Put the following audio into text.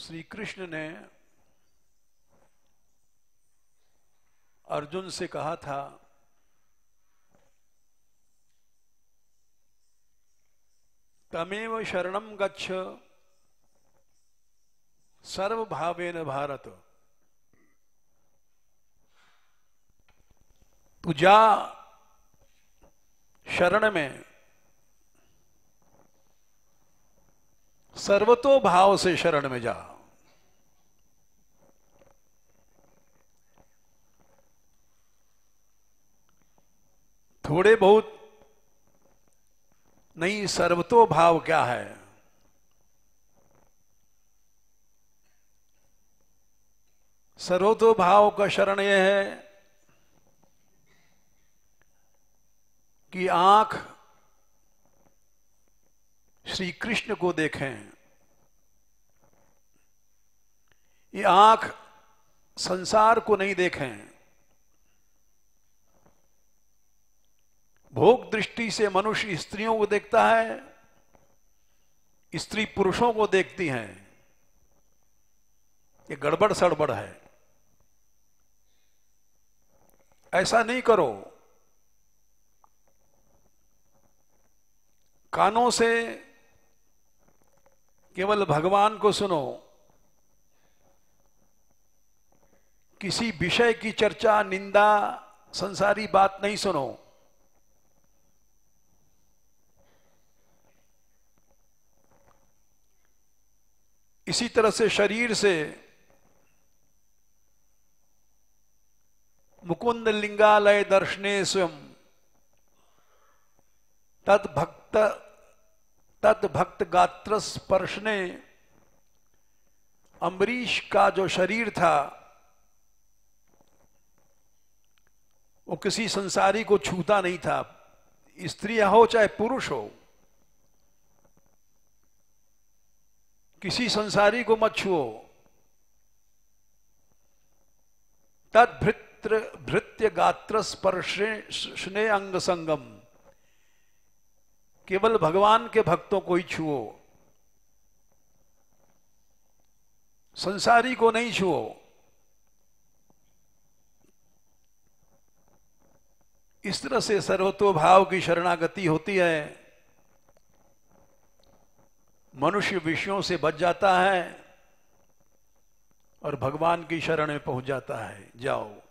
श्री कृष्ण ने अर्जुन से कहा था तमेव शरण गच्छ सर्वभावेन भारत तुझा शरण में सर्वतो भाव से शरण में जा थोड़े बहुत नहीं सर्वतो भाव क्या है सर्वतो भाव का शरण यह है कि आंख श्री कृष्ण को देखें ये आंख संसार को नहीं देखें भोग दृष्टि से मनुष्य स्त्रियों को देखता है स्त्री पुरुषों को देखती हैं ये गड़बड़ सड़बड़ है ऐसा नहीं करो कानों से केवल भगवान को सुनो किसी विषय की चर्चा निंदा संसारी बात नहीं सुनो इसी तरह से शरीर से मुकुंद लिंगालय दर्शने स्वयं तद भक्त तद भक्त गात्र स्पर्श ने अम्बरीश का जो शरीर था वो किसी संसारी को छूता नहीं था स्त्री हो चाहे पुरुष हो किसी संसारी को मत छुओ तद भृत्र भृत्य गात्र स्ने अंग संगम केवल भगवान के भक्तों को ही छुओ संसारी को नहीं छुओ इस तरह से सर्वतो भाव की शरणागति होती है मनुष्य विषयों से बच जाता है और भगवान की शरण में पहुंच जाता है जाओ